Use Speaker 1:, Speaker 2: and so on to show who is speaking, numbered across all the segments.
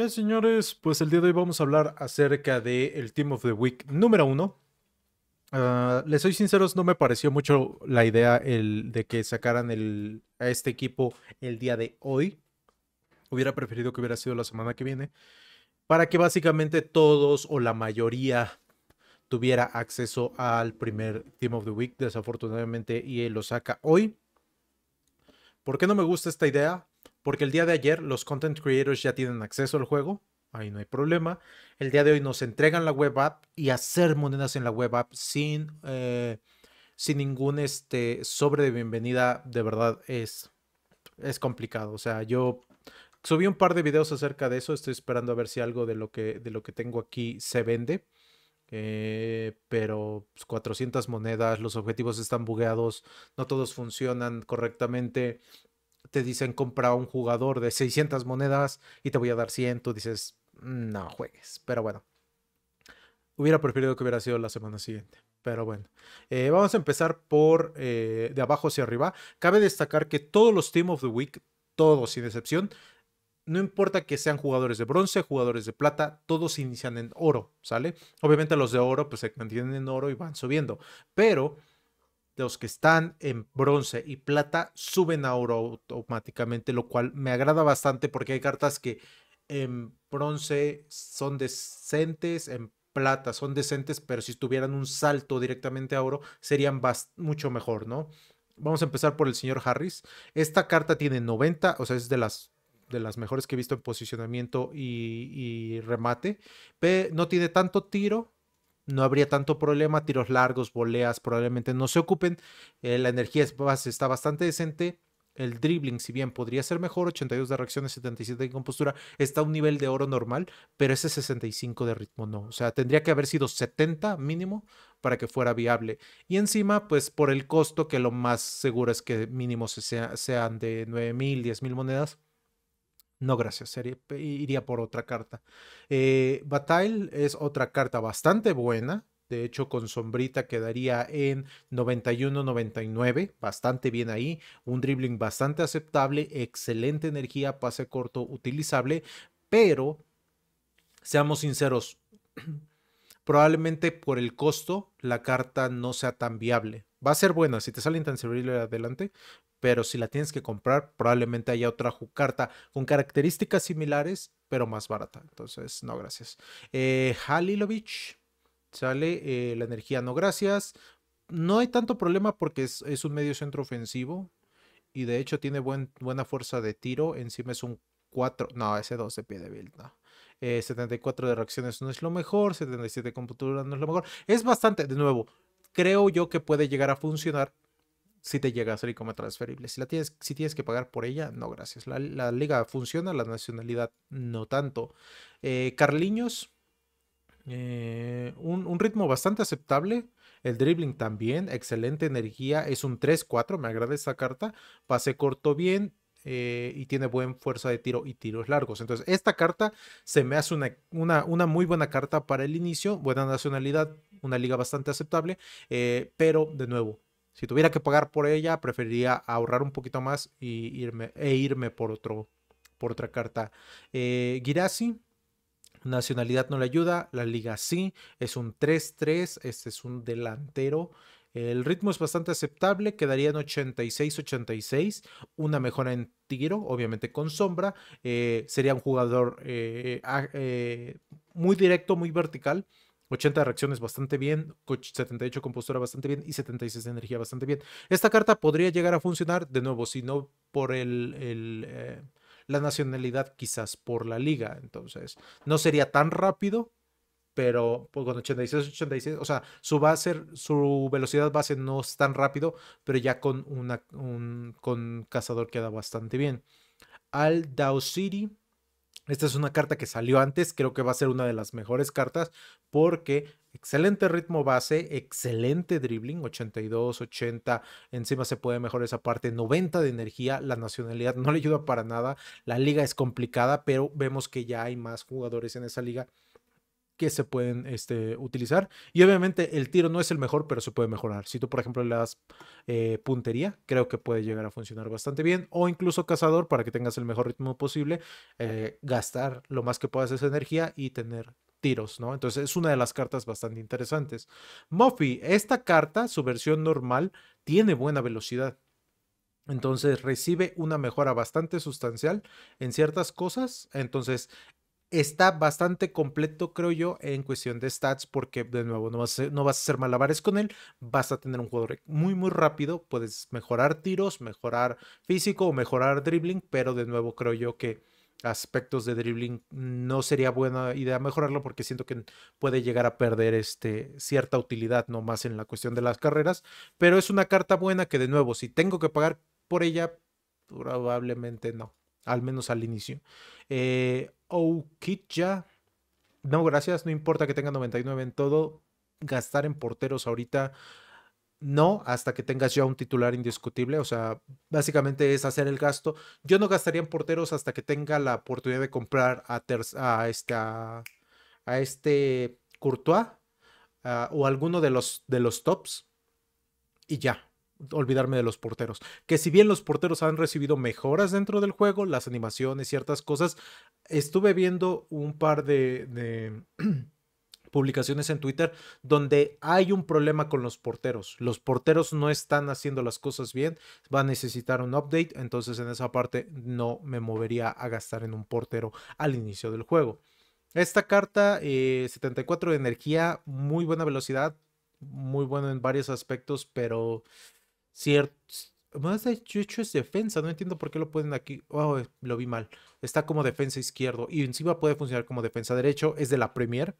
Speaker 1: Ya señores, pues el día de hoy vamos a hablar acerca del el Team of the Week número uno. Ah, les soy sinceros, no me pareció mucho la idea el, de que sacaran el, a este equipo el día de hoy. Hubiera preferido que hubiera sido la semana que viene. Para que básicamente todos o la mayoría tuviera acceso al primer Team of the Week. Desafortunadamente, y lo saca hoy. ¿Por qué no me gusta esta idea? Porque el día de ayer los content creators ya tienen acceso al juego, ahí no hay problema. El día de hoy nos entregan la web app y hacer monedas en la web app sin, eh, sin ningún este, sobre de bienvenida, de verdad es, es complicado. O sea, yo subí un par de videos acerca de eso, estoy esperando a ver si algo de lo que, de lo que tengo aquí se vende. Eh, pero 400 pues, monedas, los objetivos están bugueados, no todos funcionan correctamente te dicen compra un jugador de 600 monedas y te voy a dar 100, dices, no juegues, pero bueno. Hubiera preferido que hubiera sido la semana siguiente. Pero bueno, eh, vamos a empezar por eh, de abajo hacia arriba. Cabe destacar que todos los Team of the Week, todos sin excepción, no importa que sean jugadores de bronce, jugadores de plata, todos inician en oro, ¿sale? Obviamente los de oro pues se mantienen en oro y van subiendo, pero los que están en bronce y plata suben a oro automáticamente, lo cual me agrada bastante porque hay cartas que en bronce son decentes, en plata son decentes, pero si tuvieran un salto directamente a oro serían mucho mejor, ¿no? Vamos a empezar por el señor Harris. Esta carta tiene 90, o sea, es de las de las mejores que he visto en posicionamiento y, remate. no tiene tanto tiro, no habría tanto problema, tiros largos, voleas probablemente no se ocupen, eh, la energía es, está bastante decente, el dribbling si bien podría ser mejor, 82 de reacciones, 77 de compostura, está a un nivel de oro normal, pero ese 65 de ritmo no, o sea, tendría que haber sido 70 mínimo para que fuera viable. Y encima, pues por el costo, que lo más seguro es que mínimo sean, sean de 9.000, 10.000 monedas no, gracias, iría por otra carta. Eh, es otra carta bastante buena. De hecho, con sombrita quedaría en 91-99, bastante bien ahí. Un dribbling bastante aceptable, excelente energía, pase corto, utilizable. Pero, seamos sinceros, probablemente por el costo la carta no sea tan viable. Va a ser buena si te sale intangible adelante, pero si la tienes que comprar, probablemente haya otra carta con características similares, pero más barata. Entonces, no, gracias. Eh, Halilovich, sale eh, la energía, no, gracias. No hay tanto problema porque es, un medio centro ofensivo y de hecho tiene buen, buena fuerza de tiro. Encima es un 4, no, ese 2 de pie de build, no. 74 eh, de reacciones no es lo mejor, 77 de computadora no es lo mejor. Es bastante, de nuevo, creo yo que puede llegar a funcionar si te llega a ser como transferible. Si, la tienes, si tienes que pagar por ella, no, gracias. La, liga funciona, la nacionalidad no tanto. Eh, Carliños, eh, un, ritmo bastante aceptable. El dribbling también, excelente energía. Es un 3-4, me agrada esta carta. Pase corto bien. Eh, y tiene buena fuerza de tiro y tiros largos. Entonces, esta carta se me hace una, una, una muy buena carta para el inicio. Buena nacionalidad, una liga bastante aceptable. pero, de nuevo, si tuviera que pagar por ella, preferiría ahorrar un poquito más y irme, e irme por, otro, por otra carta. Eh, nacionalidad no le ayuda, la liga sí, es un 3-3, este es un delantero. El ritmo es bastante aceptable, quedaría en 86-86, una mejora en tiro, obviamente con sombra, eh, sería un jugador eh, eh, muy directo, muy vertical, 80 de reacciones bastante bien, 78 compostura bastante bien y 76 de energía bastante bien. Esta carta podría llegar a funcionar, de nuevo, si no por el, eh, la nacionalidad, quizás por la liga. Entonces, no sería tan rápido, pero pues, con 86, 86, o sea, su base, su velocidad base no es tan rápido, pero ya con, una, un, con cazador queda bastante bien. Al City esta es una carta que salió antes, creo que va a ser una de las mejores cartas porque excelente ritmo base, excelente dribbling, 82, 80, encima se puede mejorar esa parte, 90 de energía, la nacionalidad no le ayuda para nada, la liga es complicada, pero vemos que ya hay más jugadores en esa liga que se pueden este, utilizar. Y obviamente el tiro no es el mejor, pero se puede mejorar. Si tú, por ejemplo, le das eh, puntería, creo que puede llegar a funcionar bastante bien. O incluso cazador, para que tengas el mejor ritmo posible, eh, gastar lo más que puedas esa energía y tener tiros, ¿no? Entonces es una de las cartas bastante interesantes. Muffy, esta carta, su versión normal, tiene buena velocidad. Entonces recibe una mejora bastante sustancial en ciertas cosas. Entonces está bastante completo, creo yo, en cuestión de stats, porque de nuevo no vas, a, no vas a hacer malabares con él, vas a tener un jugador muy, muy rápido, puedes mejorar tiros, mejorar físico o mejorar dribbling, pero de nuevo creo yo que aspectos de dribbling no sería buena idea mejorarlo porque siento que puede llegar a perder este, cierta utilidad no más en la cuestión de las carreras, pero es una carta buena que de nuevo, si tengo que pagar por ella, probablemente no al menos al inicio. Eh, ya. no gracias, no importa que tenga 99 en todo, gastar en porteros ahorita no hasta que tengas ya un titular indiscutible. O sea, básicamente es hacer el gasto. Yo no gastaría en porteros hasta que tenga la oportunidad de comprar a, a, este, a, este Courtois ah, o alguno de los, de los tops. Y ya, olvidarme de los porteros. Que si bien los porteros han recibido mejoras dentro del juego, las animaciones, ciertas cosas, estuve viendo un par de, publicaciones en Twitter donde hay un problema con los porteros. Los porteros no están haciendo las cosas bien, va a necesitar un update, entonces en esa parte no me movería a gastar en un portero al inicio del juego. Esta carta, 74 eh, de energía, muy buena velocidad, muy bueno en varios aspectos, pero cierto. es defensa, no entiendo por qué lo ponen aquí. Oh, eh, lo vi mal. Está como defensa izquierdo y encima puede funcionar como defensa derecho. Es de la Premier.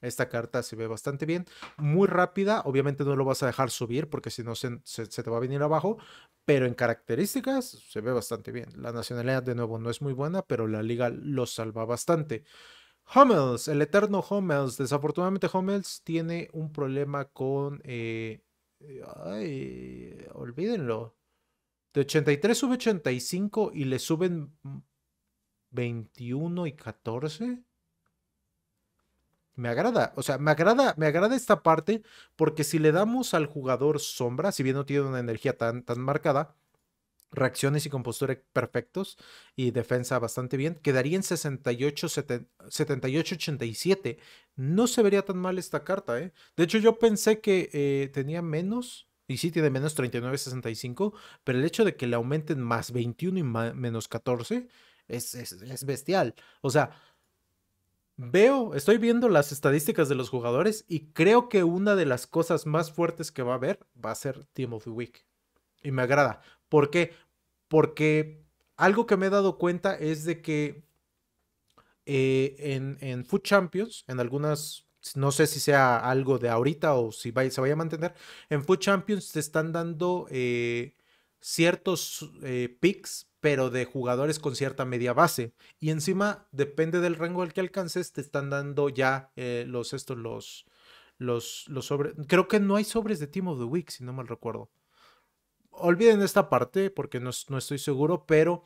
Speaker 1: Esta carta se ve bastante bien, muy rápida. Obviamente no lo vas a dejar subir porque si no se, te va a venir abajo. Pero en características se ve bastante bien. La nacionalidad de nuevo no es muy buena, pero la liga lo salva bastante. Hummels, el eterno Hummels. Desafortunadamente Hummels tiene un problema con eh, Ay, olvídenlo. De 83 sube 85 y le suben 21 y 14. Me agrada, o sea, me agrada, me agrada esta parte porque si le damos al jugador sombra, si bien no tiene una energía tan, tan marcada, reacciones y compostura perfectos y defensa bastante bien. Quedaría en 68-87. No se vería tan mal esta carta, ¿eh? De hecho, yo pensé que eh, tenía menos. Y sí, tiene menos 39-65. Pero el hecho de que le aumenten más 21 y menos 14 es, es bestial. O sea, Veo, estoy viendo las estadísticas de los jugadores y creo que una de las cosas más fuertes que va a haber va a ser Team of the Week. Y me agrada. ¿Por qué? Porque algo que me he dado cuenta es de que eh, en, en Food Champions, en algunas, no sé si sea algo de ahorita o si se vaya a mantener, en Food Champions te están dando eh, ciertos eh, picks, pero de jugadores con cierta media base. Y encima, depende del rango al que alcances, te están dando ya los estos, los, los, los sobres. Creo que no hay sobres de Team of the Week, si no mal recuerdo olviden esta parte porque no, estoy seguro, pero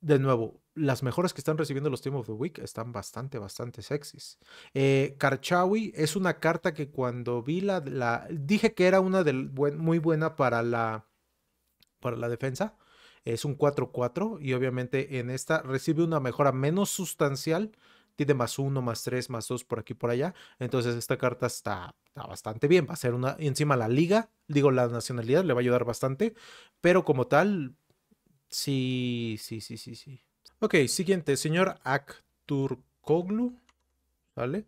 Speaker 1: de nuevo, las mejoras que están recibiendo los Team of the Week están bastante, bastante sexys. Eh, Karchawi es una carta que cuando vi la, dije que era una del muy buena para la, para la defensa. Es un 4-4 y obviamente en esta recibe una mejora menos sustancial, tiene más uno, más tres, más dos por aquí por allá. Entonces esta carta está, bastante bien. Va a ser una, Y encima la liga, digo la nacionalidad, le va a ayudar bastante. Pero como tal, sí, sí, sí, sí, sí. Ok, siguiente, señor Akturkoglu. ¿Vale?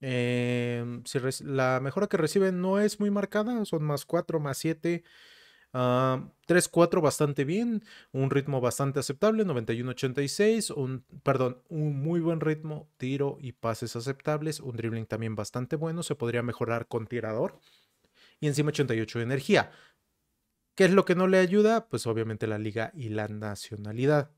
Speaker 1: Em, si la mejora que recibe no es muy marcada, son más cuatro, más 7, 3-4 ah, bastante bien, un ritmo bastante aceptable, 91-86, un, perdón, un muy buen ritmo, tiro y pases aceptables, un dribbling también bastante bueno, se podría mejorar con tirador y encima 88 de energía. ¿Qué es lo que no le ayuda? Pues obviamente la liga y la nacionalidad.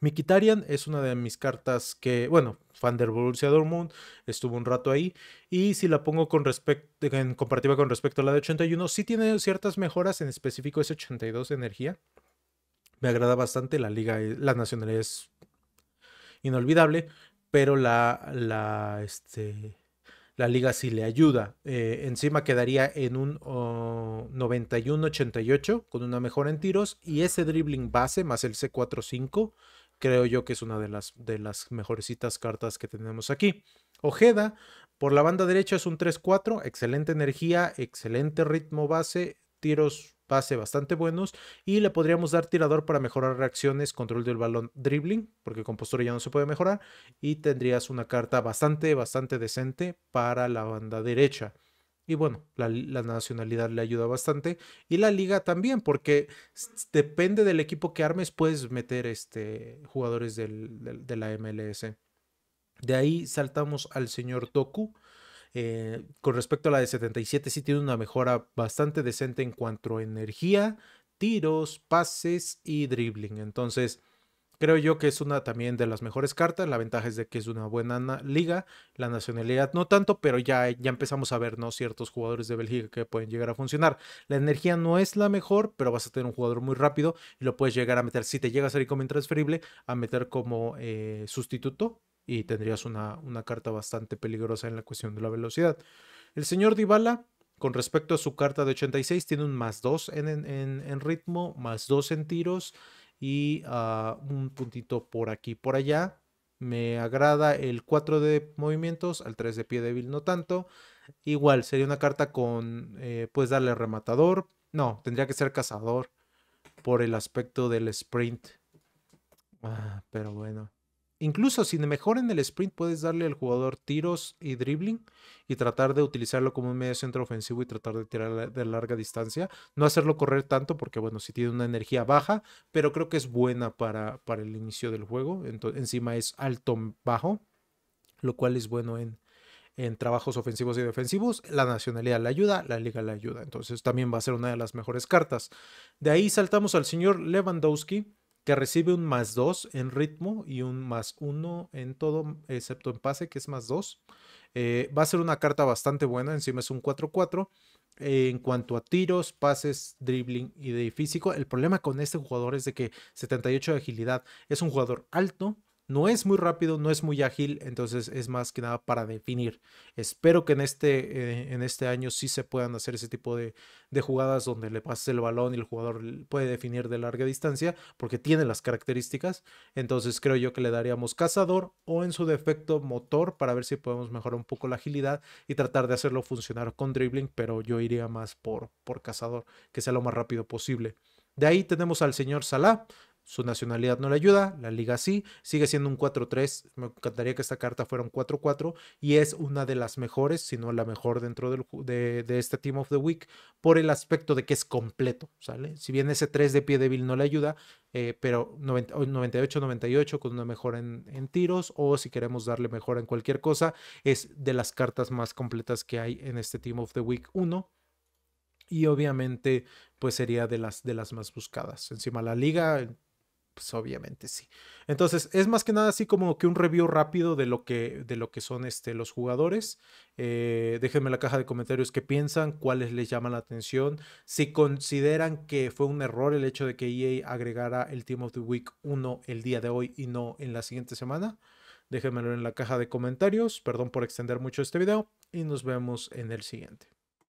Speaker 1: Mikitarian es una de mis cartas que, bueno, fan y Adormund estuvo un rato ahí. Y si la pongo con respecto, en comparativa con respecto a la de 81, sí tiene ciertas mejoras, en específico es 82 de energía. Me agrada bastante, la liga, la nacionalidad es inolvidable, pero la, la, este, la liga sí le ayuda. Eh, encima quedaría en un 91-88 con una mejora en tiros y ese dribbling base más el C4-5 creo yo que es una de las, de las cartas que tenemos aquí. Ojeda, por la banda derecha es un 3-4, excelente energía, excelente ritmo base, tiros base bastante buenos y le podríamos dar tirador para mejorar reacciones, control del balón, dribbling, porque con postura ya no se puede mejorar y tendrías una carta bastante, bastante decente para la banda derecha. Y bueno, la, nacionalidad le ayuda bastante. Y la liga también, porque depende del equipo que armes, puedes meter este, jugadores de la MLS. De ahí saltamos al señor Toku. Eh, con respecto a la de 77, sí tiene una mejora bastante decente en cuanto a energía, tiros, pases y dribbling. Entonces, Creo yo que es una también de las mejores cartas. La ventaja es de que es una buena liga. La nacionalidad no tanto, pero ya, ya empezamos a ver ¿no? ciertos jugadores de Bélgica que pueden llegar a funcionar. La energía no es la mejor, pero vas a tener un jugador muy rápido y lo puedes llegar a meter, si te llega a salir como intransferible, a meter como eh, sustituto y tendrías una, una carta bastante peligrosa en la cuestión de la velocidad. El señor Dybala con respecto a su carta de 86, tiene un más 2 en, en, en, ritmo, más 2 en tiros y ah, un puntito por aquí, por allá. Me agrada el 4 de movimientos, al 3 de pie débil no tanto. Igual, sería una carta con, eh, puedes darle rematador. No, tendría que ser cazador por el aspecto del sprint. Ah, pero bueno. Incluso si mejor en el sprint puedes darle al jugador tiros y dribbling y tratar de utilizarlo como un medio centro ofensivo y tratar de tirar de larga distancia. No hacerlo correr tanto porque, bueno, si tiene una energía baja, pero creo que es buena para, para el inicio del juego. Entonces, encima es alto-bajo, lo cual es bueno en, en trabajos ofensivos y defensivos, la nacionalidad le ayuda, la liga le ayuda. Entonces también va a ser una de las mejores cartas. De ahí saltamos al señor Lewandowski, que recibe un más 2 en ritmo y un más 1 en todo, mm, excepto en pase, que es más 2. Eh, va a ser una carta bastante buena, encima es un 4-4. Eh, en cuanto a tiros, pases, dribbling y de físico, el problema con este jugador es de que 78 de agilidad es un jugador alto, no es muy rápido, no es muy ágil, entonces es más que nada para definir. Espero que en este, eh, en este año sí se puedan hacer ese tipo de, jugadas donde le pases el balón y el jugador puede definir de larga distancia porque tiene las características. Entonces creo yo que le daríamos cazador o en su defecto motor para ver si podemos mejorar un poco la agilidad y tratar de hacerlo funcionar con dribbling, pero yo iría más por, por cazador, que sea lo más rápido posible. De ahí tenemos al señor Salah, su nacionalidad no le ayuda, la liga sí, sigue siendo un 4-3, me encantaría que esta carta fuera un 4-4 y es una de las mejores, si no la mejor dentro de, este Team of the Week por el aspecto de que es completo, ¿sale? Si bien ese 3 de pie débil no le ayuda, eh, pero 98-98 con una mejora en, tiros o si queremos darle mejora en cualquier cosa, es de las cartas más completas que hay en este Team of the Week 1 y obviamente pues sería de las, de las más buscadas. Encima la liga, pues obviamente sí. Entonces, es más que nada así como que un review rápido de lo que, de lo que son este, los jugadores. Eh, déjenme en la caja de comentarios qué piensan, cuáles les llaman la atención, si consideran que fue un error el hecho de que EA agregara el Team of the Week 1 el día de hoy y no en la siguiente semana. Déjenmelo en la caja de comentarios. Perdón por extender mucho este video y nos vemos en el siguiente.